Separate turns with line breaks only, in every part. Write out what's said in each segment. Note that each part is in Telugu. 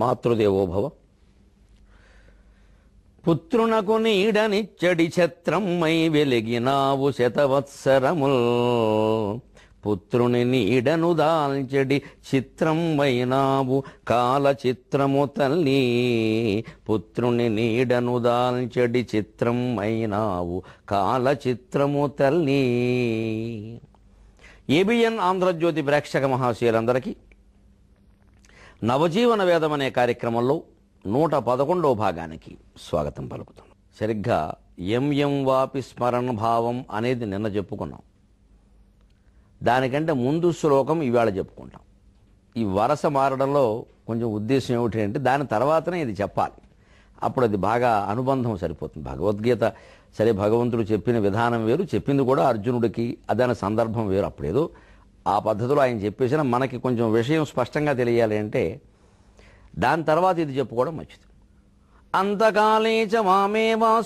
మాతృదేవోభవ పుత్రునకు నీడనిచ్చడి ఛత్రమ్మై వెలిగినావు శతవత్సరముల్ పుత్రుని నీడను దాల్చడి చిత్రమైనావు కాల చిత్రము తల్లి పుత్రుని నీడను దాల్చడి చిత్రమైనావు కాల చిత్రము తల్లి ఏబిఎన్ ఆంధ్రజ్యోతి ప్రేక్షక మహాశయులందరికీ నవజీవన వేదం అనే కార్యక్రమంలో నూట పదకొండవ భాగానికి స్వాగతం పలుకుతున్నాం సరిగ్గా ఎంఎం వాపి స్మరణ భావం అనేది నిన్న చెప్పుకున్నాం దానికంటే ముందు శ్లోకం ఇవాళ చెప్పుకుంటాం ఈ వరస మారడంలో కొంచెం ఉద్దేశం ఏమిటి అంటే దాని తర్వాతనే ఇది చెప్పాలి అప్పుడు అది బాగా అనుబంధం సరిపోతుంది భగవద్గీత సరే భగవంతుడు చెప్పిన విధానం వేరు చెప్పింది కూడా అర్జునుడికి అదన సందర్భం వేరు అప్పుడేదో ఆ పద్ధతిలో ఆయన చెప్పేసిన మనకి కొంచెం విషయం స్పష్టంగా తెలియాలి అంటే దాని తర్వాత ఇది చెప్పుకోవడం మంచిది అంతకాలే చ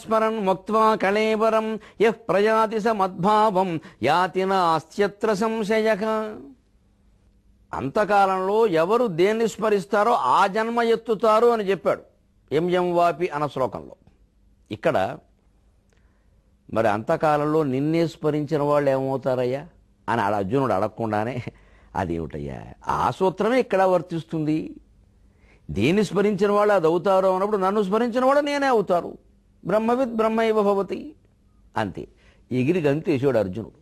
స్మరణ్ ముక్వా కళేవరం ఎహ్ ప్రజాతి సమద్భావం మద్భావం యాతి నాస్త్యత్ర సంశయ అంతకాలంలో ఎవరు దేన్ని స్మరిస్తారో ఆ జన్మ ఎత్తుతారు అని చెప్పాడు ఎంఎం వాపి అన శ్లోకంలో ఇక్కడ మరి అంతకాలంలో నిన్నే స్మరించిన వాళ్ళు ఏమవుతారయ్యా అని అర్జునుడు అడగకుండానే ఏమిటయ్యా ఆ సూత్రమే ఇక్కడ వర్తిస్తుంది దేన్ని స్మరించిన వాళ్ళు అది అవుతారు అన్నప్పుడు నన్ను స్మరించిన వాళ్ళు నేనే అవుతారు బ్రహ్మవిత్ బ్రహ్మ భవతి అంతే ఎగిరి గంతేశాడు అర్జునుడు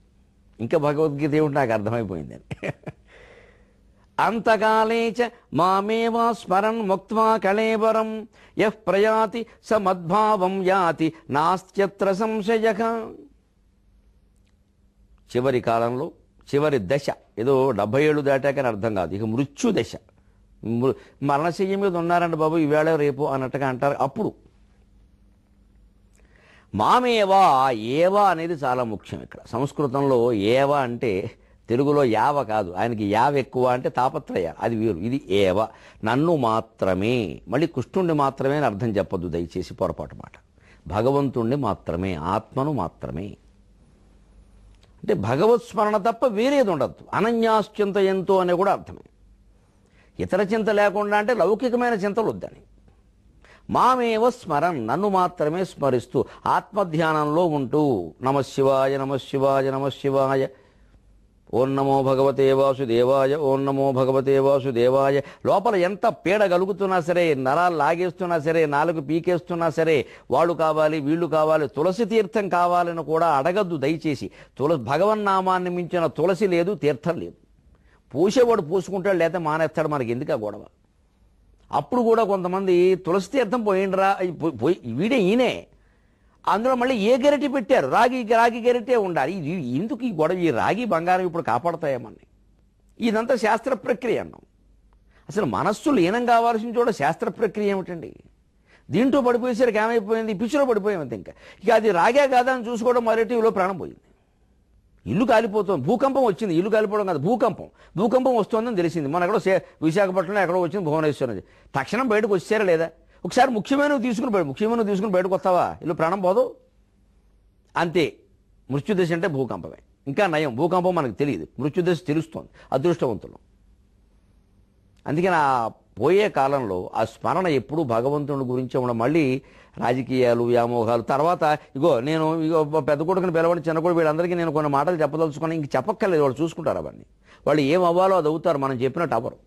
ఇంకా భగవద్గీత ఏమిటి నాకు అర్థమైపోయిందని అంతకాలే చ మామేవా స్మరన్ ముక్వా కళేవరం యః ప్రయాతి స మద్భావం యాతి నాస్త్యత్ర సంశయ చివరి కాలంలో చివరి దశ ఏదో డెబ్బై ఏళ్ళు దాటాకని అర్థం కాదు ఇక మృత్యు దశ మరణశయ్యం మీద ఉన్నారండి బాబు ఈవేళ రేపు అన్నట్టుగా అంటారు అప్పుడు మామేవా ఏవా అనేది చాలా ముఖ్యం ఇక్కడ సంస్కృతంలో ఏవా అంటే తెలుగులో యావ కాదు ఆయనకి యావ ఎక్కువ అంటే తాపత్రయ అది వీరు ఇది ఏవ నన్ను మాత్రమే మళ్ళీ కృష్ణుణ్ణి మాత్రమే అని అర్థం చెప్పొద్దు దయచేసి పొరపాటు మాట భగవంతుణ్ణి మాత్రమే ఆత్మను మాత్రమే అంటే భగవత్ స్మరణ తప్ప వేరేది ఉండద్దు అనన్యాశ్చింత ఎంతో అనే కూడా అర్థమే ఇతర చింత లేకుండా అంటే లౌకికమైన చింతలు వద్దని మామేవ స్మరణ్ నన్ను మాత్రమే స్మరిస్తూ ఆత్మధ్యానంలో ఉంటూ నమశివాయ నమశివాయ నమశివాయ ఓం నమో భగవతే వాసుదేవాయ ఓం నమో భగవతే వాసుదేవాయ లోపల ఎంత పీడ కలుగుతున్నా సరే నరాలు లాగేస్తున్నా సరే నాలుగు పీకేస్తున్నా సరే వాళ్ళు కావాలి వీళ్ళు కావాలి తులసి తీర్థం కావాలని కూడా అడగద్దు దయచేసి తులసి భగవన్నామాన్ని మించిన తులసి లేదు తీర్థం లేదు పూసేవాడు పూసుకుంటాడు లేదా మానేస్తాడు మనకి ఎందుక గొడవ అప్పుడు కూడా కొంతమంది తులసి తీర్థం పోయిండ్రా పోయి వీడే ఈయనే అందులో మళ్ళీ ఏ గెరటి పెట్టారు రాగి రాగి గెరటే ఉండాలి ఇది ఎందుకు ఈ గొడవ ఈ రాగి బంగారం ఇప్పుడు కాపాడతాయేమని ఇదంతా శాస్త్ర ప్రక్రియ అన్నాం అసలు మనస్సు లీనం కావాల్సిన చోట శాస్త్ర ప్రక్రియ ఏమిటండి దీంట్లో పడిపోయేసరికి ఏమైపోయింది పిచ్చిలో పడిపోయింది ఇంకా ఇక అది రాగే కాదా అని చూసుకోవడం మరటివిలో ప్రాణం పోయింది ఇల్లు కాలిపోతుంది భూకంపం వచ్చింది ఇల్లు కాలిపోవడం కాదు భూకంపం భూకంపం వస్తుందని తెలిసింది మన ఎక్కడో విశాఖపట్నంలో ఎక్కడో వచ్చింది భువనేశ్వరం తక్షణం బయటకు వచ్చారా లేదా ఒకసారి ముఖ్యమైనవి తీసుకుని బయట ముఖ్యమైనవి తీసుకుని బయటకు వస్తావా ఇల్లు ప్రాణం పోదు అంతే మృత్యుదశ అంటే భూకంపమే ఇంకా నయం భూకంపం మనకు తెలియదు మృత్యుదశ తెలుస్తోంది అదృష్టవంతులు అందుకని ఆ పోయే కాలంలో ఆ స్మరణ ఎప్పుడూ భగవంతుని గురించి ఉండడం మళ్ళీ రాజకీయాలు వ్యామోహాలు తర్వాత ఇగో నేను ఇగో పెద్ద కొడుకుని పిలవని చిన్న కొడుకు వీళ్ళందరికీ నేను కొన్ని మాటలు చెప్పదలుచుకుని ఇంక చెప్పక్కర్లేదు వాళ్ళు చూసుకుంటారు అవన్నీ వాళ్ళు ఏం అవ్వాలో అది అవుతారు మనం చెప్పినట్టు అవ్వరు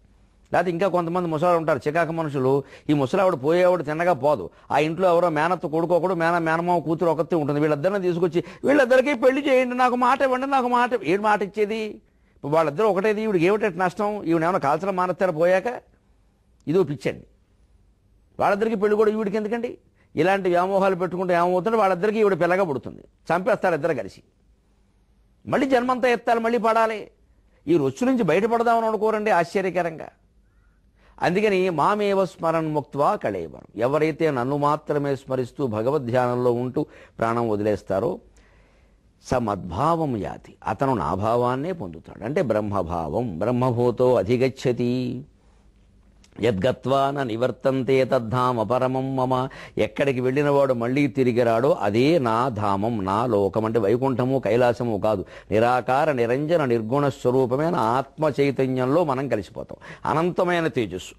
లేకపోతే ఇంకా కొంతమంది ముసలాడు ఉంటారు చికాక మనుషులు ఈ ముసలావిడు పోయేవాడు తిన్నగా పోదు ఆ ఇంట్లో ఎవరో మేనత్త కొడుకోకూడదు మేన మేనమావ కూతురు ఒకటి ఉంటుంది వీళ్ళిద్దరిని తీసుకొచ్చి వీళ్ళిద్దరికి పెళ్లి చేయండి నాకు మాట ఇవ్వండి నాకు మాట ఏడు మాట ఇచ్చేది వాళ్ళిద్దరూ ఒకటేది ఈవిడికి ఏమిటంటే నష్టం ఈవిడ ఏమైనా కాల్చిన మానత్తారు పోయాక ఇదో పిచ్చండి వాళ్ళిద్దరికీ పెళ్లి కూడా ఈవిడికి ఎందుకండి ఇలాంటి వ్యామోహాలు పెట్టుకుంటే ఏమవుతుంటే వాళ్ళిద్దరికీ ఈవిడ పిల్లగా పుడుతుంది చంపేస్తారు ఇద్దరు కలిసి మళ్ళీ జన్మంతా ఎత్తాలి మళ్ళీ పడాలి ఈ రొచ్చు నుంచి బయటపడదామని అనుకోరండి ఆశ్చర్యకరంగా అందుకని మామేవ స్మరణ్ ముక్త్వా కళేవరం ఎవరైతే నన్ను మాత్రమే స్మరిస్తూ భగవద్ ధ్యానంలో ఉంటూ ప్రాణం వదిలేస్తారో సమద్భావం యాతి అతను నా భావాన్నే పొందుతాడు అంటే బ్రహ్మభావం బ్రహ్మభూతో అధిగచ్చతి యద్గత్వా న నివర్తంతే తద్ధామ పరమం మమ ఎక్కడికి వెళ్ళినవాడు మళ్ళీ తిరిగి రాడో అదే నా ధామం నా లోకం అంటే వైకుంఠము కైలాసము కాదు నిరాకార నిరంజన నిర్గుణ స్వరూపమైన ఆత్మ చైతన్యంలో మనం కలిసిపోతాం అనంతమైన తేజస్సు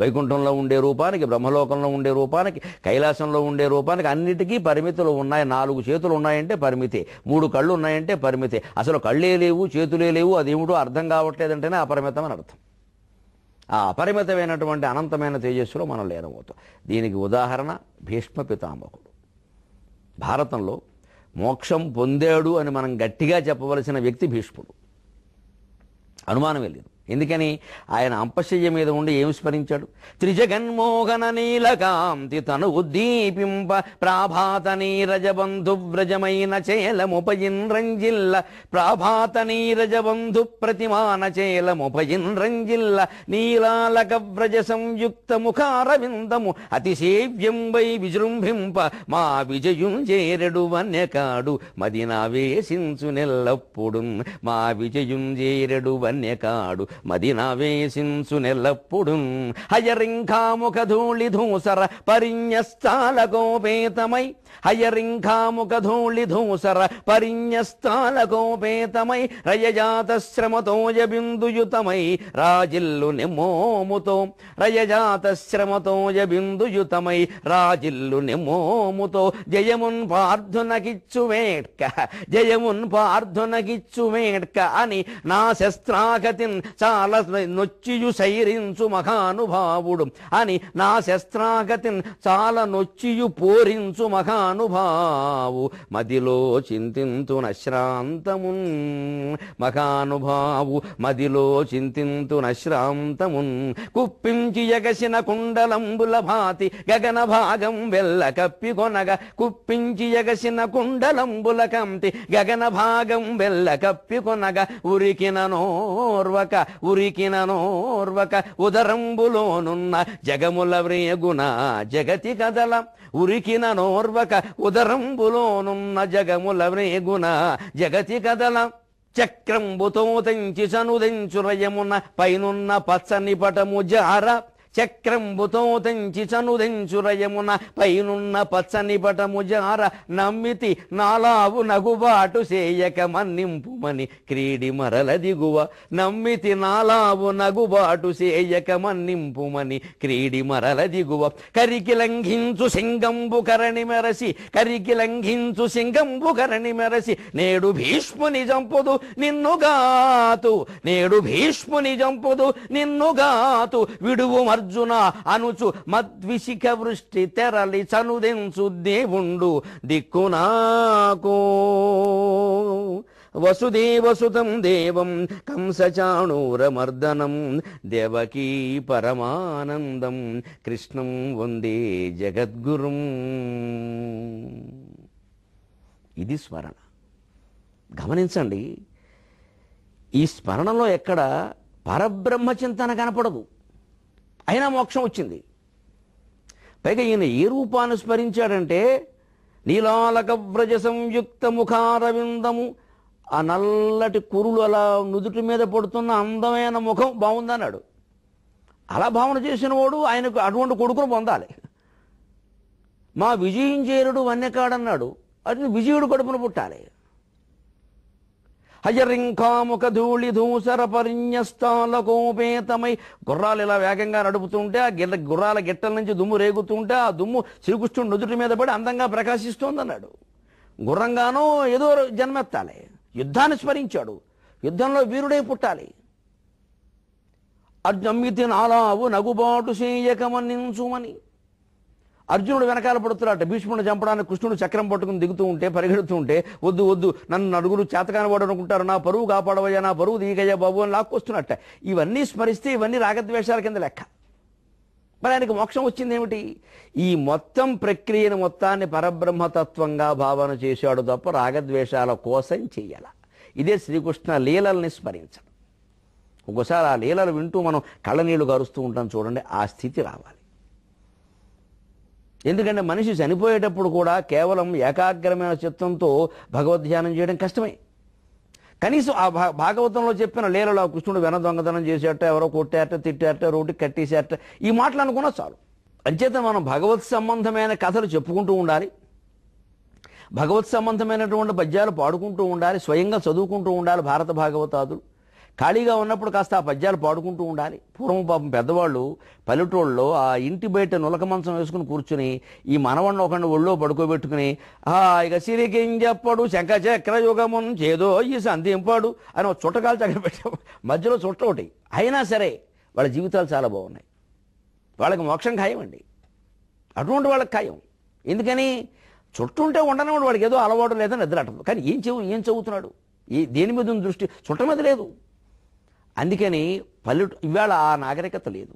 వైకుంఠంలో ఉండే రూపానికి బ్రహ్మలోకంలో ఉండే రూపానికి కైలాసంలో ఉండే రూపానికి అన్నిటికీ పరిమితులు ఉన్నాయి నాలుగు చేతులు ఉన్నాయంటే పరిమితే మూడు కళ్ళు ఉన్నాయంటే పరిమితే అసలు కళ్ళే లేవు చేతులే లేవు అదేమిటో అర్థం కావట్లేదంటేనే అపరిమితం అని అర్థం ఆ అపరిమితమైనటువంటి అనంతమైన తేజస్సులో మనం లీనమవుతాం దీనికి ఉదాహరణ భీష్మ పితామహుడు భారతంలో మోక్షం పొందాడు అని మనం గట్టిగా చెప్పవలసిన వ్యక్తి భీష్ముడు అనుమానం వెళ్ళింది ఎందుకని ఆయన అంపశయ్య మీద ఉండి ఏమి స్మరించాడు త్రిజగన్మోహన నీలకాంతి తను ఉద్దీపింప ప్రాభాత నీరజబంధు వ్రజమైన చేలముపయింద్రంజిల్ల ప్రాభాత నీరజబంధు ప్రతిమాన చేలముపయింద్రంజిల్ల నీలాలక వ్రజ సంయుక్త ముఖారవిందము అతిశేవ్యం వై విజృంభింప మా విజయం చేరడు వన్యకాడు మది వేసించు నెల్లప్పుడు మా విజయం చేరడు వన్యకాడు మదినావేశింసు నెల్లప్పుడు హయరింఖాముఖ ధూళి ధూసర పరిణ్యస్థాల గోపేతమై హయరింఖాముఖ ధూళి ధూసర పరిణ్యస్థాల గోపేతమై రయజాత శ్రమతో బిందుయుతమై రాజిల్లు నిమోముతో రయజాత శ్రమతో బిందుయుతమై రాజిల్లు నిమోముతో జయమున్ పార్థునకిచ్చు వేడ్క జయమున్ పార్థునకిచ్చు వేడ్క అని నా శస్త్రాగతిన్ చ కాల నొచ్చియు శైరించు మహానుభావుడు అని నా శస్త్రాగతిన్ చాలా నొచ్చియు పోరించు మహానుభావు మదిలో చింతింతు నశ్రాంతమున్ మహానుభావు మదిలో నశ్రాంతమున్ కుప్పించి ఎగసిన కుండలంబుల భాతి గగన భాగం వెళ్ళ కొనగ కుప్పించి ఎగసిన కుండలంబుల కంతి గగన భాగం వెళ్ళ కొనగ ఉరికిన నోర్వక ఉరికినోర్వక ఉదరంబులోనున్న జగముల వ్రియగుణ జగతి కదల ఉరికిన నోర్వక ఉదరంబులోనున్న జగముల వ్రియగుణ జగతి కదల చక్రంబుతో దంచి సనుదెంచురయమున పైనున్న పచ్చని పటము జార చక్రంబుతోతంచి చనుదించురయమున పైనున్న పచ్చని పటము జార నమ్మితి నాలావు నగుబాటు చేయక మన్నింపుమని క్రీడి మరల దిగువ నమ్మితి నాలావు నగుబాటు చేయక మన్నింపుమని క్రీడి మరల దిగువ కరికి లంఘించు సింగంబు కరణి మెరసి కరికి లంఘించు సింగంబు కరణి మెరసి నేడు భీష్ముని జంపుదు నిన్నుగాతు నేడు భీష్ముని జంపుదు నిన్నుగాతు విడువు మర్ అర్జున అనుచు మద్విషిక వృష్టి తెరలి చనుదించు దేవుండు దిక్కునాకో వసుదేవసుతం దేవం కంసచాణూరమర్దనం దేవకీ పరమానందం కృష్ణం వందే జగద్గురుం ఇది స్మరణ గమనించండి ఈ స్మరణలో ఎక్కడ పరబ్రహ్మ చింతన కనపడదు అయినా మోక్షం వచ్చింది పైగా ఈయన ఏ రూపాన్ని స్మరించాడంటే నీలాలక వ్రజ సంయుక్త ముఖారవిందము ఆ నల్లటి కురులు అలా నుదుటి మీద పడుతున్న అందమైన ముఖం బాగుందన్నాడు అలా భావన చేసిన వాడు ఆయనకు అటువంటి కొడుకును పొందాలి మా విజయం చేరుడు వన్యకాడన్నాడు అది విజయుడు కడుపున పుట్టాలి హయరింకాముక ధూళి ధూసర కోపేతమై గుర్రాలు ఇలా వేగంగా నడుపుతుంటే ఆ గిర్ర గుర్రాల గిట్టల నుంచి దుమ్ము రేగుతుంటే ఆ దుమ్ము శ్రీకృష్ణుడు నుదుటి మీద పడి అందంగా ప్రకాశిస్తోందన్నాడు గుర్రంగానో ఏదో జన్మెత్తాలి యుద్ధాన్ని స్మరించాడు యుద్ధంలో వీరుడే పుట్టాలి అడ్డమ్మితి నాలావు నగుబాటు చేయకమనించుమని అర్జునుడు వెనకాల పడుతున్నాడు భీష్ముడు చంపడానికి కృష్ణుడు చక్రం పట్టుకుని దిగుతూ ఉంటే పరిగెడుతూ ఉంటే వద్దు వద్దు నన్ను నలుగురు చేతకానవాడు అనుకుంటారు నా పరువు కాపాడవయ్యా నా పరువు దిగయ్యా బాబు అని లాక్కొస్తున్నట్ట ఇవన్నీ స్మరిస్తే ఇవన్నీ రాగద్వేషాల కింద లెక్క మరి ఆయనకు మోక్షం వచ్చింది ఏమిటి ఈ మొత్తం ప్రక్రియను మొత్తాన్ని పరబ్రహ్మతత్వంగా భావన చేశాడు తప్ప రాగద్వేషాల కోసం చెయ్యాల ఇదే శ్రీకృష్ణ లీలల్ని స్మరించడం ఒక్కోసారి ఆ లీలలు వింటూ మనం కళ్ళనీళ్ళు కరుస్తూ ఉంటాం చూడండి ఆ స్థితి రావాలి ఎందుకంటే మనిషి చనిపోయేటప్పుడు కూడా కేవలం ఏకాగ్రమైన చిత్తంతో భగవద్ ధ్యానం చేయడం కష్టమే కనీసం ఆ భాగవతంలో చెప్పిన లీలలో కృష్ణుడు వెన దొంగతనం చేసేట ఎవరో కొట్టేట తిట్టేట రోడ్డు కట్టేసేట ఈ మాటలు అనుకున్నా చాలు అంచేత మనం భగవత్ సంబంధమైన కథలు చెప్పుకుంటూ ఉండాలి భగవత్ సంబంధమైనటువంటి పద్యాలు పాడుకుంటూ ఉండాలి స్వయంగా చదువుకుంటూ ఉండాలి భారత భాగవతాదులు ఖాళీగా ఉన్నప్పుడు కాస్త ఆ పద్యాలు పాడుకుంటూ ఉండాలి పూర్వం పాపం పెద్దవాళ్ళు పల్లెటూళ్ళలో ఆ ఇంటి బయట నులక మంచం వేసుకుని కూర్చుని ఈ మనవణ్ణి ఒక ఒళ్ళో పడుకోబెట్టుకుని ఇక సిరికింజప్పుడు శంఖ చక్ర యుగం చేదో ఈ సంధింపాడు అని ఒక చుట్టకాలు తగ్గబెట్ట మధ్యలో చుట్ట ఒకటి అయినా సరే వాళ్ళ జీవితాలు చాలా బాగున్నాయి వాళ్ళకి మోక్షం ఖాయం అండి అటువంటి వాళ్ళకి ఖాయం ఎందుకని చుట్టుంటే వాడు వాడికి ఏదో అలవాటు లేదని నిద్రటం కానీ ఏం చెవు ఏం చదువుతున్నాడు ఈ దేని మీద దృష్టి చుట్ట మీద లేదు అందుకని పల్లెటూ ఇవాళ ఆ నాగరికత లేదు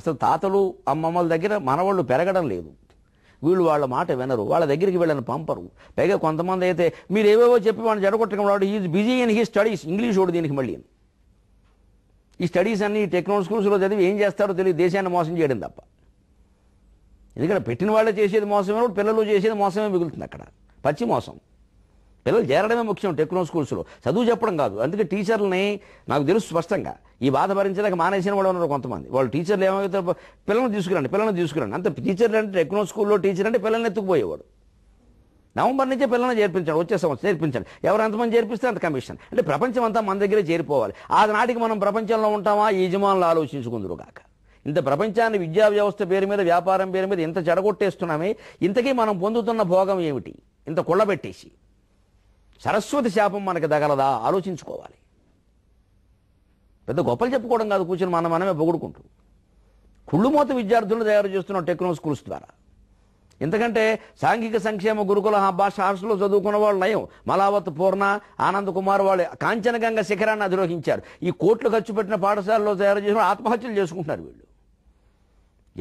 అసలు తాతలు అమ్మమ్మల దగ్గర మనవాళ్ళు పెరగడం లేదు వీళ్ళు వాళ్ళ మాట వినరు వాళ్ళ దగ్గరికి వీళ్ళని పంపరు పైగా కొంతమంది అయితే మీరు ఏవేవో చెప్పి వాళ్ళని జడగొట్టడం వాడు is busy in he studies English వాడు దీనికి మళ్ళీ ఈ స్టడీస్ అన్ని టెక్నాలజీ స్కూల్స్లో చదివి ఏం చేస్తారో తెలియదు దేశాన్ని మోసం చేయడం తప్ప ఎందుకంటే పెట్టిన వాళ్ళే చేసేది మోసమే పిల్లలు చేసేది మోసమే మిగులుతుంది అక్కడ పచ్చి మోసం పిల్లలు చేరడమే ముఖ్యం టెక్నో స్కూల్స్లో చదువు చెప్పడం కాదు అందుకే టీచర్లని నాకు తెలుసు స్పష్టంగా ఈ బాధ భరించలేక మానేసిన వాళ్ళు ఉన్నారు కొంతమంది వాళ్ళు టీచర్లు ఏమైతే పిల్లల్ని తీసుకురండి పిల్లల్ని తీసుకురండి అంత టీచర్లు అంటే టెక్నో స్కూల్లో టీచర్ అంటే పిల్లల్ని ఎత్తుకుపోయేవాడు నవంబర్ నుంచే పిల్లల్ని చేర్పించాడు వచ్చే సంవత్సరం చేర్పించాలి ఎవరు ఎంతమంది చేర్పిస్తే అంత కమిషన్ అంటే ప్రపంచం అంతా మన దగ్గరే చేరిపోవాలి ఆ నాటికి మనం ప్రపంచంలో ఉంటామా యజమానులు కాక ఇంత ప్రపంచాన్ని విద్యా వ్యవస్థ పేరు మీద వ్యాపారం పేరు మీద ఇంత చెడగొట్టేస్తున్నామే ఇంతకీ మనం పొందుతున్న భోగం ఏమిటి ఇంత కుళ్ళబెట్టేసి సరస్వతి శాపం మనకి తగలదా ఆలోచించుకోవాలి పెద్ద గొప్పలు చెప్పుకోవడం కాదు కూర్చొని మనం మనమే పొగుడుకుంటూ కుళ్ళుమూత విద్యార్థులను తయారు చేస్తున్నాం టెక్నో స్కూల్స్ ద్వారా ఎందుకంటే సాంఘిక సంక్షేమ గురుకుల భాష హాస్టల్లో చదువుకున్న వాళ్ళు నయం మలావత్ పూర్ణ ఆనంద్ కుమార్ వాళ్ళు కాంచనగంగ శిఖరాన్ని అధిరోహించారు ఈ కోట్లు ఖర్చు పెట్టిన పాఠశాలలో తయారు చేసిన ఆత్మహత్యలు చేసుకుంటున్నారు వీళ్ళు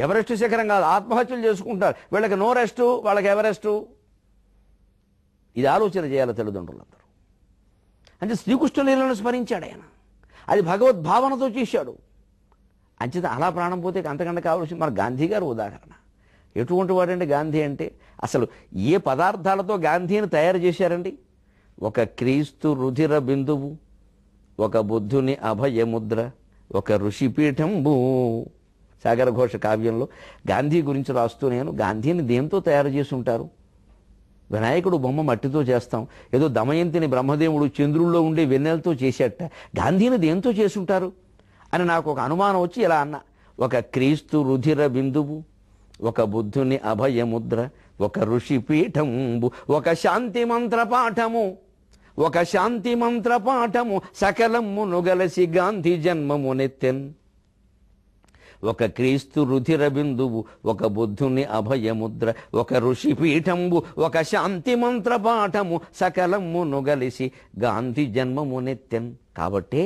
ఎవరెస్ట్ శిఖరం కాదు ఆత్మహత్యలు చేసుకుంటారు వీళ్ళకి నో రెస్టు వాళ్ళకి ఎవరెస్టు ఇది ఆలోచన చేయాలి తల్లిదండ్రులందరూ అంటే శ్రీకృష్ణలీలను స్మరించాడు ఆయన అది భగవద్భావనతో చేశాడు అంచేత అలా ప్రాణం పోతే అంతకంటే కావాల్సింది మన గాంధీ గారు ఉదాహరణ ఎటువంటి వాడండి గాంధీ అంటే అసలు ఏ పదార్థాలతో గాంధీని తయారు చేశారండి ఒక క్రీస్తు రుధిర బిందువు ఒక బుద్ధుని అభయముద్ర ఒక ఋషిపీఠంబు సాగర ఘోష కావ్యంలో గాంధీ గురించి రాస్తూ నేను గాంధీని దేంతో తయారు చేసి ఉంటారు వినాయకుడు బొమ్మ మట్టితో చేస్తాం ఏదో దమయంతిని బ్రహ్మదేవుడు చంద్రుల్లో ఉండే వెన్నెలతో చేసేట గాంధీని దేంతో చేసుంటారు అని నాకు ఒక అనుమానం వచ్చి ఇలా అన్న ఒక క్రీస్తు రుధిర బిందువు ఒక బుద్ధుని అభయముద్ర ఒక ఋషి పీఠము ఒక శాంతి మంత్ర పాఠము ఒక శాంతి మంత్ర పాఠము సకలము నుగలసి గాంధీ జన్మము నెత్తెన్ ఒక క్రీస్తు రుధిర బిందువు ఒక బుద్ధుని అభయముద్ర ఒక ఋషి పీఠంబు ఒక శాంతి మంత్ర పాఠము సకలము నుగలిసి గాంధీ జన్మమునెత్తెన్ కాబట్టే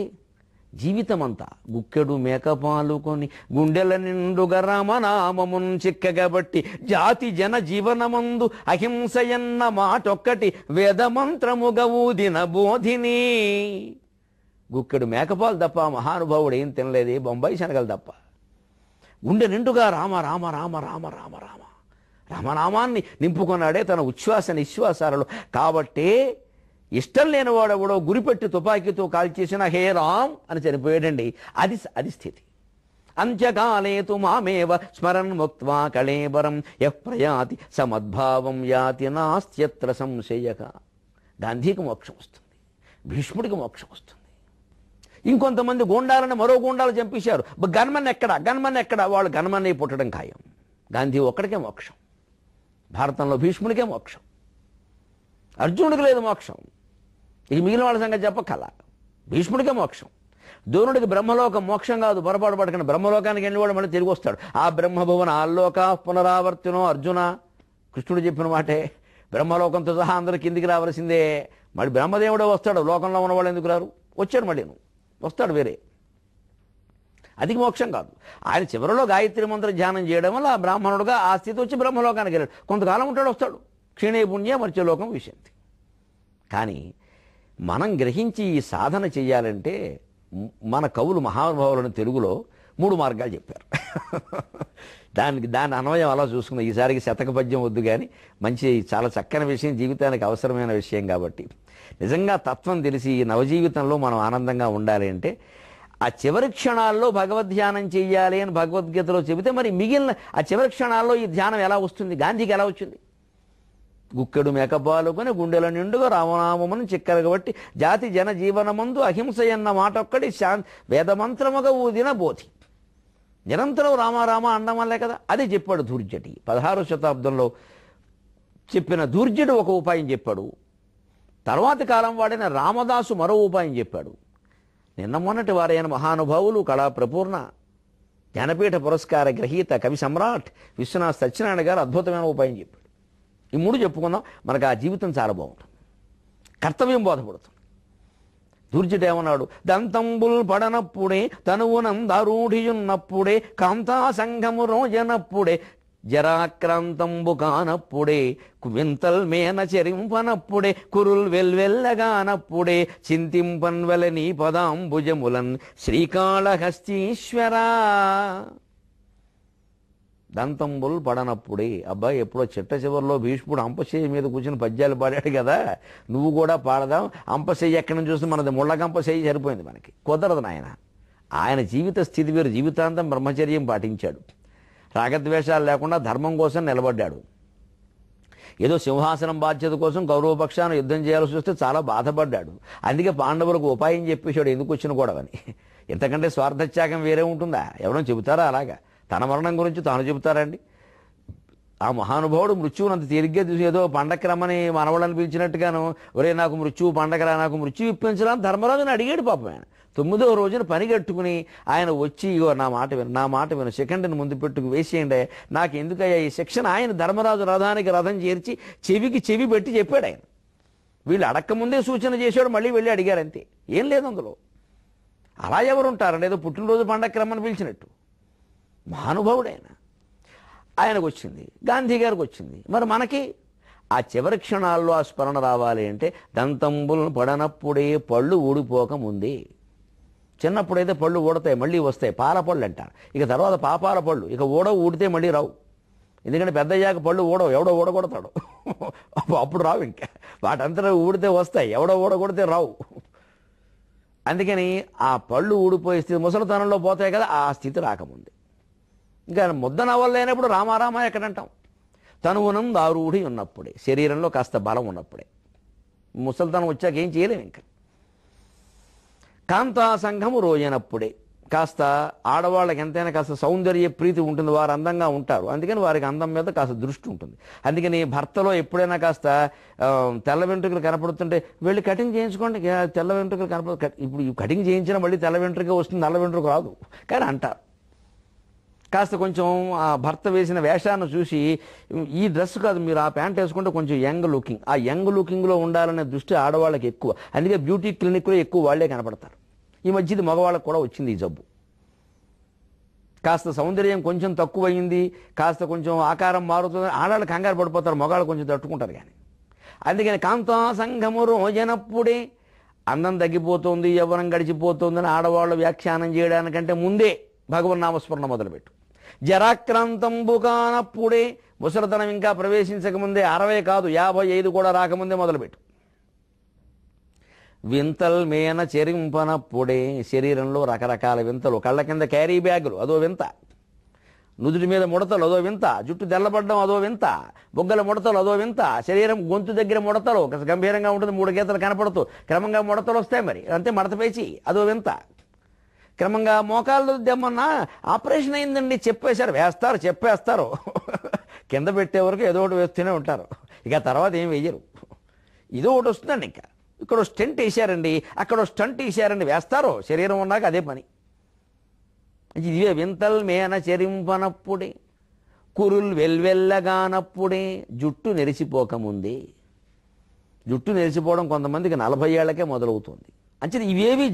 జీవితమంతా గుక్కెడు మేక పాలుకొని గుండెల నిండుగా రామనామమున్ చిక్కగబట్టి జాతి జన జీవనమందు అహింస అహింసయన్న మాటొక్కటి వేదమంత్రముగా ఊదిన బోధిని గుక్కెడు మేకపాలు తప్ప మహానుభావుడు ఏం తినలేదే బొంబాయి శనగలు తప్ప గుండె నిండుగా రామ రామ రామ రామ రామ రామ రామనామాన్ని నింపుకున్నాడే తన ఉచ్ఛ్వాస నిశ్వాసాలలో కాబట్టే ఇష్టం లేనివాడెవడో గురిపెట్టి తుపాకీతో కాల్చేసిన హే రామ్ అని చనిపోయాడండి అది అది స్థితి అంత్యకాలే తు మామేవ స్మరణ్ ముక్వా కళేబరం యః ప్రయాతి సమద్భావం యాతి నాస్త్యత్ర సంశయక గాంధీకి మోక్షం వస్తుంది భీష్ముడికి మోక్షం వస్తుంది ఇంకొంతమంది గూండాలను మరో గూండాలు చంపేశారు గన్మన్ ఎక్కడ గన్మన్ ఎక్కడ వాళ్ళు అయి పుట్టడం ఖాయం గాంధీ ఒక్కడికే మోక్షం భారతంలో భీష్ముడికే మోక్షం అర్జునుడికి లేదు మోక్షం ఇది మిగిలిన వాళ్ళ సంగతి చెప్పకల భీష్ముడికే మోక్షం దోనుడికి బ్రహ్మలోకం మోక్షం కాదు పొరపాటు పడకుండా బ్రహ్మలోకానికి వెళ్ళి వాడు మళ్ళీ తిరిగి వస్తాడు ఆ బ్రహ్మభువన ఆల్లోక పునరావర్తినో అర్జున కృష్ణుడు చెప్పిన మాటే బ్రహ్మలోకంతో సహా అందరికి కిందికి రావాల్సిందే మళ్ళీ బ్రహ్మదేవుడే వస్తాడు లోకంలో ఉన్నవాళ్ళు ఎందుకు రారు వచ్చాడు మళ్ళీ నువ్వు వస్తాడు వేరే అది మోక్షం కాదు ఆయన చివరిలో గాయత్రి మంత్ర ధ్యానం చేయడం వల్ల బ్రాహ్మణుడుగా ఆ స్థితి వచ్చి బ్రహ్మలోకానికి వెళ్ళాడు కొంతకాలం ఉంటాడు వస్తాడు క్షీణే పుణ్య మర్చలోకం విషంతి కానీ మనం గ్రహించి ఈ సాధన చేయాలంటే మన కవులు మహానుభావులను తెలుగులో మూడు మార్గాలు చెప్పారు దానికి దాని అన్వయం అలా చూసుకున్నాం ఈసారికి శతక పద్యం వద్దు కానీ మంచి చాలా చక్కని విషయం జీవితానికి అవసరమైన విషయం కాబట్టి నిజంగా తత్వం తెలిసి నవజీవితంలో మనం ఆనందంగా ఉండాలి అంటే ఆ చివరి క్షణాల్లో భగవద్ ధ్యానం చేయాలి అని భగవద్గీతలో చెబితే మరి మిగిలిన ఆ చివరి క్షణాల్లో ఈ ధ్యానం ఎలా వస్తుంది గాంధీకి ఎలా వచ్చింది గుక్కెడు మేకపాలుకొని గుండెల నిండుగా రామనామమును కాబట్టి జాతి జన జీవనమందు అన్న మాట ఒక్కటి శాంతి వేదమంత్రముగా ఊదిన బోధి నిరంతరం రామారామ అండం వల్లే కదా అది చెప్పాడు దూర్జటి పదహారు శతాబ్దంలో చెప్పిన దూర్జటి ఒక ఉపాయం చెప్పాడు తర్వాతి కాలం వాడైన రామదాసు మరో ఉపాయం చెప్పాడు నిన్న మొన్నటి వారైన మహానుభావులు కళా ప్రపూర్ణ జ్ఞానపీఠ పురస్కార గ్రహీత కవి సమ్రాట్ విశ్వనాథ్ సత్యనారాయణ గారు అద్భుతమైన ఉపాయం చెప్పాడు ఈ మూడు చెప్పుకుందాం మనకు ఆ జీవితం చాలా బాగుంటుంది కర్తవ్యం బోధపడుతుంది దుర్జుడేమన్నాడు దంతంబుల్ పడనప్పుడే తనువునం దారూఢియున్నప్పుడే కాంతా సంఘము రోజనప్పుడే జరాక్రాంతంబు కానప్పుడే కువింతల్ మేన చెరింపనప్పుడే కురుల్ వెల్వెల్లగానప్పుడే చింతింపన్వల నీ పదాంబుజములన్ శ్రీకాళహస్తీశ్వరా దంతంబుల్ పడనప్పుడే అబ్బాయి ఎప్పుడో చిట్ట చివరిలో భీష్ముడు అంపశయ్య మీద కూర్చుని పద్యాలు పాడాడు కదా నువ్వు కూడా పాడదాం అంపశయ్య ఎక్కడి నుంచి చూస్తే మనది ముళ్ళకంపశయ్య సరిపోయింది మనకి కుదరదు నాయన ఆయన జీవిత స్థితి వేరు జీవితాంతం బ్రహ్మచర్యం పాటించాడు రాగద్వేషాలు లేకుండా ధర్మం కోసం నిలబడ్డాడు ఏదో సింహాసనం బాధ్యత కోసం కౌరవపక్షాన్ని యుద్ధం చేయాల్సి వస్తే చాలా బాధపడ్డాడు అందుకే పాండవులకు ఉపాయం చెప్పేశాడు ఎందుకు వచ్చిన గొడవని ఇంతకంటే స్వార్థత్యాగం వేరే ఉంటుందా ఎవరో చెబుతారా అలాగా తన మరణం గురించి తాను చెబుతారండి ఆ మహానుభావుడు మృత్యువును అంత తేలిగ్గా తీసి ఏదో పండక్రమని మనవడని పిలిచినట్టుగాను ఒరే నాకు మృత్యువు పండగరా నాకు మృత్యు ఇప్పించాలని ధర్మరాజుని అడిగాడు పాపం ఆయన తొమ్మిదవ రోజున పని కట్టుకుని ఆయన వచ్చి ఇగో నా మాట విను నా మాట విను సెకండ్ని ముందు పెట్టుకు వేసేయండి నాకు ఎందుకయ్యా ఈ శిక్షణ ఆయన ధర్మరాజు రథానికి రథం చేర్చి చెవికి చెవి పెట్టి చెప్పాడు ఆయన వీళ్ళు అడక్కముందే సూచన చేశాడు మళ్ళీ వెళ్ళి అడిగారు అంతే ఏం లేదు అందులో అలా ఉంటారండి ఏదో పుట్టినరోజు పండగ రమ్మని పిలిచినట్టు ఆయన ఆయనకు వచ్చింది గాంధీ గారికి వచ్చింది మరి మనకి ఆ చివరి క్షణాల్లో ఆ స్మరణ రావాలి అంటే దంతంబులను పడనప్పుడే పళ్ళు ఊడిపోకముంది చిన్నప్పుడు అయితే పళ్ళు ఊడతాయి మళ్ళీ వస్తాయి పాల పళ్ళు అంటారు ఇక తర్వాత పాపాల పళ్ళు ఇక ఊడవు ఊడితే మళ్ళీ రావు ఎందుకంటే పెద్దయ్యాక పళ్ళు ఊడవు ఎవడో ఊడగొడతాడు అప్పుడు రావు ఇంకా వాటంతా ఊడితే వస్తాయి ఎవడో ఊడగొడితే రావు అందుకని ఆ పళ్ళు ఊడిపోయే స్థితి ముసలితనంలో పోతాయి కదా ఆ స్థితి రాకముంది ఇంకా ముద్ద నవ్వలేనప్పుడు రామారామ ఎక్కడంటాం తనువునం దారుడి ఉన్నప్పుడే శరీరంలో కాస్త బలం ఉన్నప్పుడే ముసలితనం వచ్చాక ఏం చేయలేము ఇంకా కాంతా సంఘము రోజైనప్పుడే కాస్త ఆడవాళ్ళకి ఎంతైనా కాస్త సౌందర్య ప్రీతి ఉంటుంది వారు అందంగా ఉంటారు అందుకని వారికి అందం మీద కాస్త దృష్టి ఉంటుంది అందుకని భర్తలో ఎప్పుడైనా కాస్త తెల్ల వెంట్రుకలు కనపడుతుంటే వెళ్ళి కటింగ్ చేయించుకోండి తెల్ల వెంట్రుకలు కనపడు ఇప్పుడు కటింగ్ చేయించిన మళ్ళీ తెల్ల వెంట్రుక వస్తుంది నల్ల వెంట్రుక రాదు కానీ అంటారు కాస్త కొంచెం ఆ భర్త వేసిన వేషాన్ని చూసి ఈ డ్రెస్ కాదు మీరు ఆ ప్యాంట్ వేసుకుంటే కొంచెం యంగ్ లుకింగ్ ఆ యంగ్ లుకింగ్లో ఉండాలనే దృష్టి ఆడవాళ్ళకి ఎక్కువ అందుకే బ్యూటీ క్లినిక్లో ఎక్కువ వాళ్లే కనపడతారు ఈ మధ్య ఇది మగవాళ్ళకు కూడా వచ్చింది ఈ జబ్బు కాస్త సౌందర్యం కొంచెం తక్కువయింది కాస్త కొంచెం ఆకారం మారుతుంది ఆడవాళ్ళు కంగారు పడిపోతారు మగవాళ్ళు కొంచెం తట్టుకుంటారు కానీ అందుకని కాంతా సంఘము రోజనప్పుడే అందం తగ్గిపోతుంది యవ్వనం గడిచిపోతుందని ఆడవాళ్ళు వ్యాఖ్యానం చేయడానికంటే ముందే నామస్మరణ మొదలుపెట్టు జరాక్రాంతంబుకానప్పుడే ముసలితనం ఇంకా ప్రవేశించకముందే అరవై కాదు యాభై ఐదు కూడా రాకముందే మొదలుపెట్టు వింతల్ మేన చెరింపనప్పుడే శరీరంలో రకరకాల వింతలు కళ్ళ కింద క్యారీ బ్యాగులు అదో వింత నుదుటి మీద ముడతలు అదో వింత జుట్టు తెల్లబడ్డం అదో వింత బొగ్గల ముడతలు అదో వింత శరీరం గొంతు దగ్గర ముడతలు గంభీరంగా ఉంటుంది మూడు గీతలు కనపడుతూ క్రమంగా ముడతలు వస్తాయి మరి అంతే మడత పేచి అదో వింత క్రమంగా మోకాళ్ళు దెమ్మన్నా ఆపరేషన్ అయిందండి చెప్పేశారు వేస్తారు చెప్పేస్తారు కింద పెట్టే వరకు ఏదో ఒకటి వేస్తూనే ఉంటారు ఇక తర్వాత ఏం వేయరు ఇదో ఒకటి వస్తుందండి ఇంకా ఇక్కడ స్టెంట్ వేసారండి అక్కడ స్టంట్ వేశారండి వేస్తారో శరీరం ఉన్నాక అదే పని ఇవే వింతల్ మేన చెరింపనప్పుడే కురుల్ వెల్వెల్లగానప్పుడే జుట్టు నెరిసిపోకముందే జుట్టు నెరిసిపోవడం కొంతమందికి నలభై ఏళ్లకే మొదలవుతుంది అంచేది ఇవేవి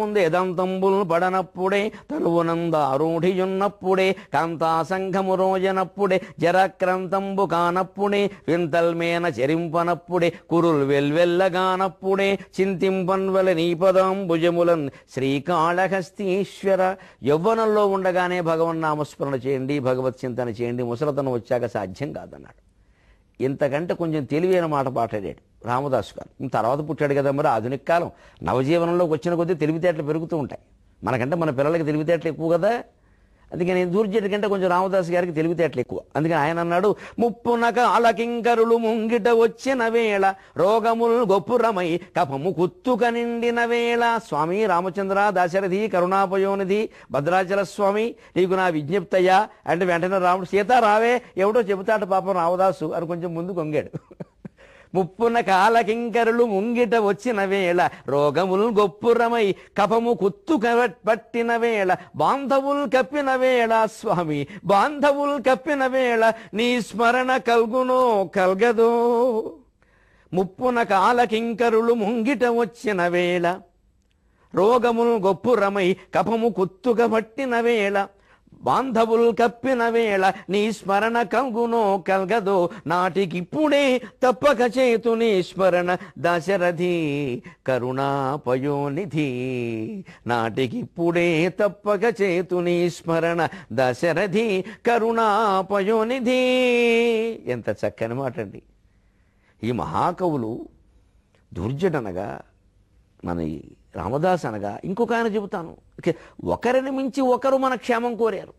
ముందే దంతంబులను పడనప్పుడే తనువునంద ఆరూఢియున్నప్పుడే కాంతాసంఘము రోజనప్పుడే జరక్రంతంబు కానప్పుడే వింతల్మేన చెరింపనప్పుడే కురుల్ వెల్వెల్లగానప్పుడే చింతింపన్వల నీపదాంబుజములన్ శ్రీకాళహస్తీశ్వర యవ్వనంలో ఉండగానే భగవన్ నామస్మరణ చేయండి భగవత్ చింతన చేయండి ముసలతను వచ్చాక సాధ్యం కాదన్నాడు ఇంతకంటే కొంచెం తెలివైన మాట పాటలేడు రామదాసు గారు తర్వాత పుట్టాడు కదా మరి ఆధునిక కాలం నవజీవనంలోకి వచ్చిన కొద్దీ తెలివితేటలు పెరుగుతూ ఉంటాయి మనకంటే మన పిల్లలకి తెలివితేటలు ఎక్కువ కదా అందుకని దూర్జటి కంటే కొంచెం రామదాస్ గారికి తెలివితేటలు ఎక్కువ అందుకని ఆయన అన్నాడు ముప్పునక అలకింకరులు ముంగిట వచ్చిన వేళ రోగముల్ గొప్పురమై కపము కుత్తుక నిండిన వేళ స్వామి రామచంద్ర దాశరథి కరుణాపయోనిధి భద్రాచల స్వామి నీకు నా విజ్ఞప్తయ్యా అంటే వెంటనే రాముడు సీతారావే ఎవడో చెబుతాడు పాపం రామదాసు అని కొంచెం ముందు కొంగాడు ముప్పున కాలకింకరులు ముంగిట వచ్చిన వేళ రోగముల్ గొప్పురమై కపము కుత్తు పట్టిన వేళ బాంధవుల్ కప్పిన వేళ స్వామి బాంధవుల్ కప్పిన వేళ నీ స్మరణ కల్గునో కల్గదో ముప్పున కాలకింకరులు ముంగిట వచ్చిన వేళ రోగముల్ గొప్పురమై కపము కుత్తుక పట్టిన వేళ బాంధవుల్ కప్పిన వేళ నీ స్మరణ కంగునో కల్గదో నాటికిప్పుడే తప్పక చేతుని స్మరణ దశరథి కరుణాపయోనిధి నాటికిప్పుడే తప్పక చేతుని స్మరణ దశరథి కరుణాపయోనిధి ఎంత చక్కని మాట అండి ఈ మహాకవులు దుర్జటనగా మన రామదాస్ అనగా ఇంకొక ఆయన చెబుతాను ఒకరిని మించి ఒకరు మన క్షేమం కోరారు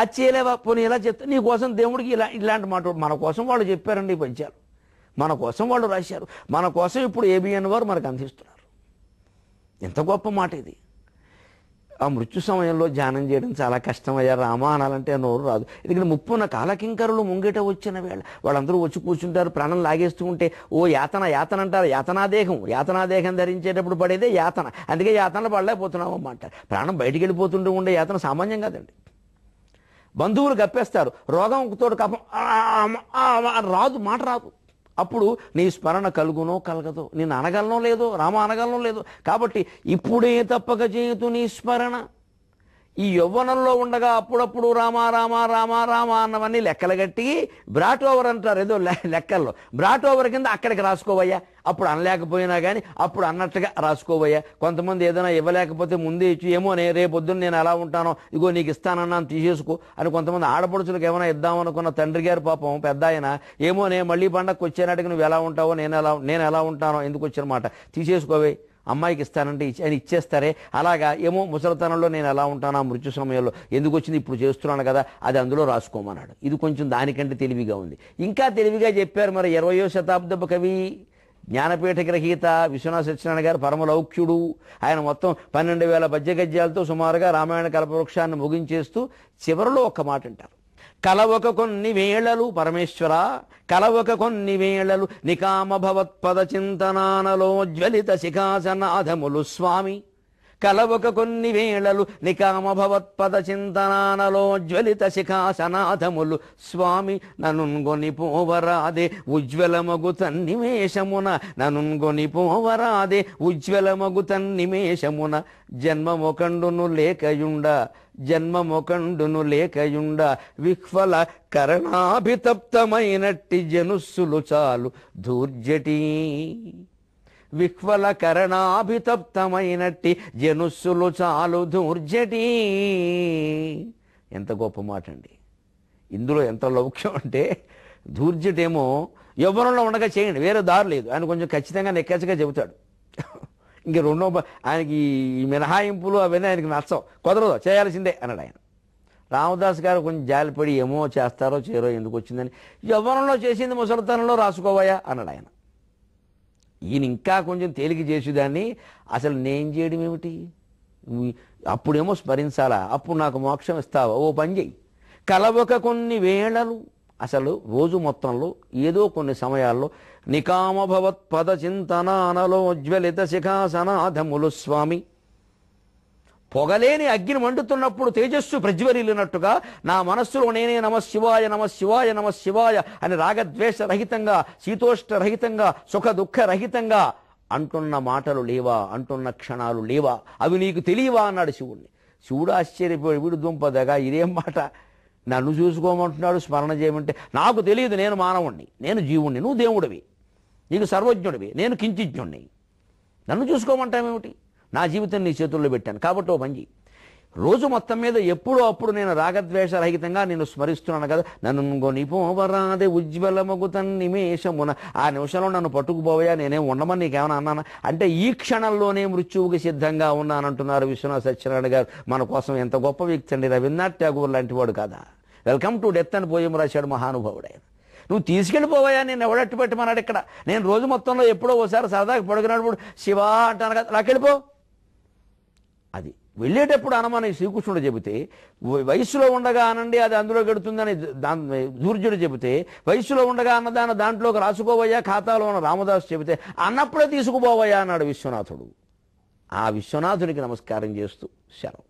అది చేయలేవా పోనీ ఎలా చెప్తే నీ కోసం దేవుడికి ఇలా ఇలాంటి మాట మన కోసం వాళ్ళు చెప్పారండి పంచాలు మన కోసం వాళ్ళు రాశారు మన కోసం ఇప్పుడు ఏబిఎన్ వారు మనకు అందిస్తున్నారు ఎంత గొప్ప మాట ఇది ఆ మృత్యు సమయంలో ధ్యానం చేయడం చాలా కష్టమయ్యా రామ అనాలంటే నోరు రాదు ఎందుకంటే ముప్పున్న కాలకింకరులు ముంగిట వచ్చిన వేళ వాళ్ళందరూ వచ్చి కూర్చుంటారు ప్రాణం లాగేస్తూ ఉంటే ఓ యాతన యాతన అంటారు యాతనాదేహం యాతనాదేహం ధరించేటప్పుడు పడేదే యాతన అందుకే యాతనలు పడలేకపోతున్నామమ్మ అంటారు ప్రాణం బయటికి వెళ్ళిపోతుంటూ ఉండే యాతన సామాన్యం కాదండి బంధువులు కప్పేస్తారు ఒకతోడు కపం రాదు మాట రాదు అప్పుడు నీ స్మరణ కలుగునో కలగదో నేను అనగలనో లేదో రామ అనగలనో లేదో కాబట్టి ఇప్పుడే తప్పక చేయతు నీ స్మరణ ఈ యవ్వనంలో ఉండగా అప్పుడప్పుడు రామా రామా రామా రామా అన్నవన్నీ కట్టి బ్రాట్ ఓవర్ అంటారు ఏదో లెక్కల్లో బ్రాట్ ఓవర్ కింద అక్కడికి రాసుకోవయ్యా అప్పుడు అనలేకపోయినా కానీ అప్పుడు అన్నట్టుగా రాసుకోవయ్యా కొంతమంది ఏదైనా ఇవ్వలేకపోతే ముందే ఇచ్చి ఏమో నే రేపొద్దున నేను ఎలా ఉంటానో ఇగో నీకు ఇస్తానన్నాను తీసేసుకో అని కొంతమంది ఆడపడుచులకు ఏమైనా ఇద్దామనుకున్న తండ్రి గారు పాపం పెద్ద ఆయన ఏమో నే మళ్ళీ పండగకు వచ్చేనాటికి నువ్వు ఎలా ఉంటావో నేను ఎలా నేను ఎలా ఉంటానో ఎందుకు వచ్చిన మాట తీసేసుకోవే అమ్మాయికి ఇస్తానంటే ఆయన ఇచ్చేస్తారే అలాగా ఏమో ముసలితనంలో నేను ఎలా ఉంటాను మృత్యు సమయంలో ఎందుకు వచ్చింది ఇప్పుడు చేస్తున్నాను కదా అది అందులో రాసుకోమన్నాడు ఇది కొంచెం దానికంటే తెలివిగా ఉంది ఇంకా తెలివిగా చెప్పారు మరి ఇరవయో శతాబ్దపు కవి జ్ఞానపీఠ గ్రహీత విశ్వనాథ సత్యనారాయణ గారు పరమలౌక్యుడు ఆయన మొత్తం పన్నెండు వేల పద్య గద్యాలతో సుమారుగా రామాయణ కల్పవృక్షాన్ని ముగించేస్తూ చివరిలో ఒక మాట అంటారు కలవక కొన్ని వేళలు పరమేశ్వర కలవక కొన్ని వేళలు నికామభవత్పద చింతనానలో జ్వలిత శిఖాసనాథములు స్వామి కలవక కొన్ని వేళలు నికామభవత్పద చింతనానలో జ్వలిత శిఖాసనాథములు స్వామి ననున్గొని పోవరాదే ఉజ్వలమగు తన్నిమేషమున ననున్గొని పోవరాదే ఉజ్వలమగు తన్నిమేషమున ముఖండును లేకయుండ ముఖండును లేకయుండ విహ్వల కరణాభితప్తమైనట్టి జనుస్సులు చాలు దూర్జటీ కరణాభితప్తమైనట్టి జనుస్సులు చాలు దూర్జటి ఎంత గొప్ప మాట అండి ఇందులో ఎంత లౌక్యం అంటే దూర్జటేమో ఎవరిలో ఉండగా చేయండి వేరే దారి లేదు ఆయన కొంచెం ఖచ్చితంగా నెక్కచ్చగా చెబుతాడు ఇంక రెండో ఆయనకి ఈ మినహాయింపులు అవన్నీ ఆయనకి నచ్చవు కుదరదు చేయాల్సిందే అన్నాడు ఆయన రామదాస్ గారు కొంచెం జాలిపడి ఏమో చేస్తారో చేరో ఎందుకు వచ్చిందని యవ్వనంలో చేసింది ముసలితనంలో రాసుకోవాయా అన్నాడు ఆయన ఈయన ఇంకా కొంచెం తేలిక చేసేదాన్ని అసలు నేను చేయడం ఏమిటి అప్పుడేమో స్మరించాలా అప్పుడు నాకు మోక్షం ఇస్తావా ఓ పని చెయ్యి కలవక కొన్ని వేళలు అసలు రోజు మొత్తంలో ఏదో కొన్ని సమయాల్లో నికామభవత్పద చింతనానలో జ్వలిత శిఖాసనాధములు స్వామి పొగలేని అగ్ని వండుతున్నప్పుడు తేజస్సు ప్రజ్వరిల్లినట్టుగా నా మనస్సులో నేనే నమ శివాయ నమ శివాయ నమ శివాయ అని రాగద్వేష రహితంగా శీతోష్ట రహితంగా సుఖ దుఃఖ రహితంగా అంటున్న మాటలు లేవా అంటున్న క్షణాలు లేవా అవి నీకు తెలియవా అన్నాడు శివుణ్ణి శివుడు ఆశ్చర్యపోయి వీడు దుంపదగా ఇదేం మాట నన్ను చూసుకోమంటున్నాడు స్మరణ చేయమంటే నాకు తెలియదు నేను మానవుణ్ణి నేను జీవుణ్ణి నువ్వు దేవుడివి నీకు సర్వజ్ఞుడివి నేను కించిజ్ఞుణ్ణి నన్ను చూసుకోమంటామేమిటి నా జీవితం నీ చేతుల్లో పెట్టాను కాబట్టి ఓ మంచి రోజు మొత్తం మీద ఎప్పుడో అప్పుడు నేను రాగద్వేష రహితంగా నేను స్మరిస్తున్నాను కదా నన్ను గొనిపోవరాదే ఉజ్వలమగుతన్ నిమేషమున ఆ నిమిషంలో నన్ను పట్టుకుపోవయా నేనేం ఉండమని నీకేమైనా అన్నాను అంటే ఈ క్షణంలోనే మృత్యువుకి సిద్ధంగా ఉన్నానంటున్నారు విశ్వనాథ్ సత్యనారాయణ గారు మన కోసం ఎంత గొప్ప వ్యక్తి అండి రవీంద్రనాథ్ ఠాగూర్ లాంటి వాడు కదా వెల్కమ్ టు డెత్ అని పోయి రాశాడు మహానుభావుడే నువ్వు తీసుకెళ్ళిపోవయా నేను ఎవడట్టు పెట్టమన్నాడు ఇక్కడ నేను రోజు మొత్తంలో ఎప్పుడో ఓసారి సరదాగా పడుకున్నాడు శివా అంటాను కదా నాకెళ్ళిపో అది వెళ్ళేటప్పుడు అనమని శ్రీకృష్ణుడు చెబితే వయస్సులో ఉండగా అనండి అది అందులో గడుతుందని దాని సూర్యుడు చెబితే వయస్సులో ఉండగా అన్నదాన దాంట్లోకి రాసుకోబోయా ఖాతాలో ఉన్న రామదాసు చెబితే అన్నప్పుడే తీసుకుపోవయ్యా అన్నాడు విశ్వనాథుడు ఆ విశ్వనాథునికి నమస్కారం చేస్తూ శరం